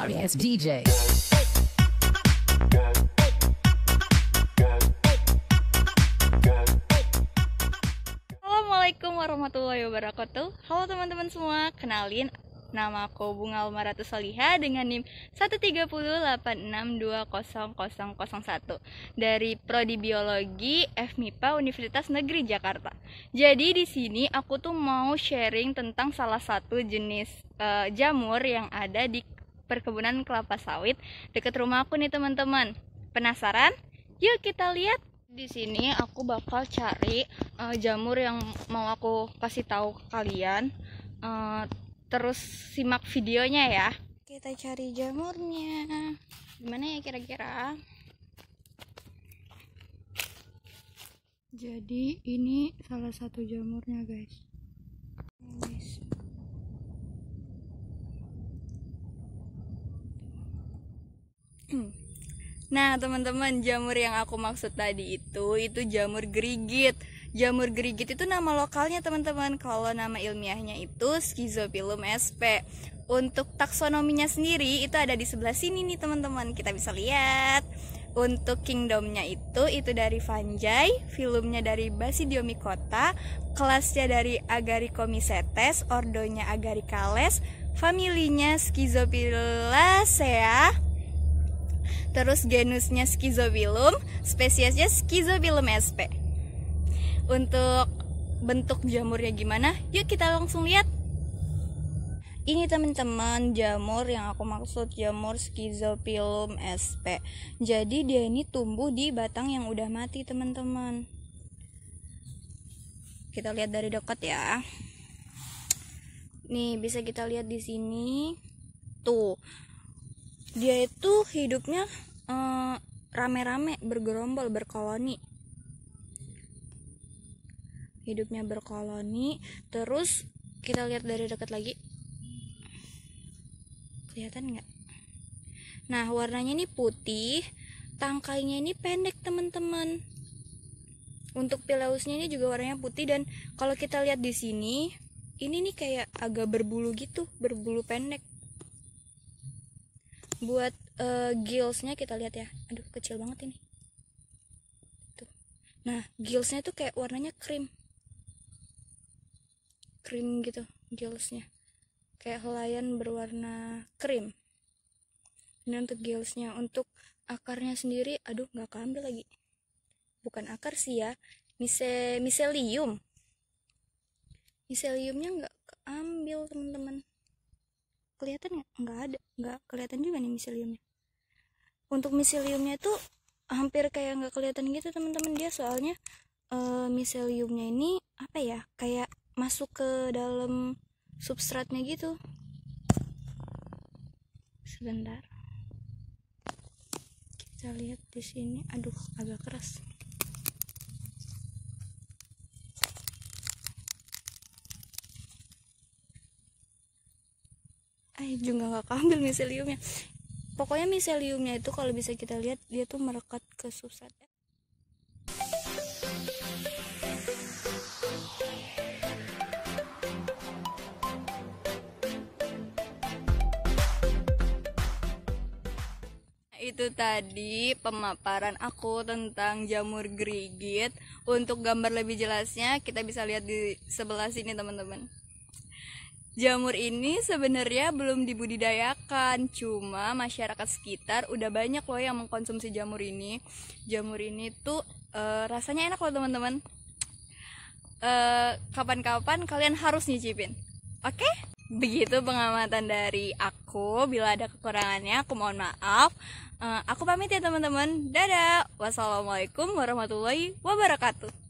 sorry, it's DJ. Assalamualaikum warahmatullahi wabarakatuh. Halo teman-teman semua, kenalin nama aku Bunga Almaratu Soliha dengan NIM 13086200001 dari Prodi Biologi FMIPA Universitas Negeri Jakarta. Jadi di sini aku tuh mau sharing tentang salah satu jenis uh, jamur yang ada di perkebunan kelapa sawit deket aku nih teman-teman. Penasaran? Yuk kita lihat. Di sini aku bakal cari uh, jamur yang mau aku kasih tahu kalian. Uh, terus simak videonya ya. Kita cari jamurnya. Gimana ya kira-kira? Jadi ini salah satu jamurnya guys. Nah, teman-teman, jamur yang aku maksud tadi itu itu jamur gerigit. Jamur gerigit itu nama lokalnya, teman-teman. Kalau nama ilmiahnya itu Schizopilum sp. Untuk taksonominya sendiri itu ada di sebelah sini nih, teman-teman. Kita bisa lihat. Untuk kingdomnya itu itu dari Fungi, filumnya dari Basidiomycota, kelasnya dari Agaricomycetes ordonya Agaricales, familinya Schizopilaceae terus genusnya Schizobilum, spesiesnya Schizobilum sp. Untuk bentuk jamurnya gimana? Yuk kita langsung lihat. Ini teman-teman jamur yang aku maksud jamur Schizopilum sp. Jadi dia ini tumbuh di batang yang udah mati teman-teman. Kita lihat dari dekat ya. Nih bisa kita lihat di sini. Tuh dia itu hidupnya eh, rame-rame uh, bergerombol berkoloni hidupnya berkoloni terus kita lihat dari dekat lagi kelihatan nggak nah warnanya ini putih tangkainya ini pendek teman-teman untuk pileusnya ini juga warnanya putih dan kalau kita lihat di sini ini nih kayak agak berbulu gitu berbulu pendek buat uh, gillsnya kita lihat ya aduh kecil banget ini tuh nah gillsnya tuh kayak warnanya krim krim gitu gillsnya kayak helayan berwarna krim ini untuk gillsnya untuk akarnya sendiri aduh nggak keambil lagi bukan akar sih ya mise miselium miseliumnya nggak keambil teman-teman kelihatan ya? nggak ada nggak kelihatan juga nih miseliumnya untuk miseliumnya itu hampir kayak nggak kelihatan gitu teman-teman dia soalnya uh, eh, miseliumnya ini apa ya kayak masuk ke dalam substratnya gitu sebentar kita lihat di sini aduh agak keras eh juga nggak keambil miseliumnya pokoknya miseliumnya itu kalau bisa kita lihat dia tuh merekat ke susat itu tadi pemaparan aku tentang jamur gerigit. Untuk gambar lebih jelasnya kita bisa lihat di sebelah sini teman-teman. Jamur ini sebenarnya belum dibudidayakan, cuma masyarakat sekitar udah banyak loh yang mengkonsumsi jamur ini. Jamur ini tuh e, rasanya enak loh teman-teman. E, kapan-kapan kalian harus nyicipin. Oke? Okay? Begitu pengamatan dari aku. Bila ada kekurangannya, aku mohon maaf. E, aku pamit ya teman-teman. Dadah. Wassalamualaikum warahmatullahi wabarakatuh.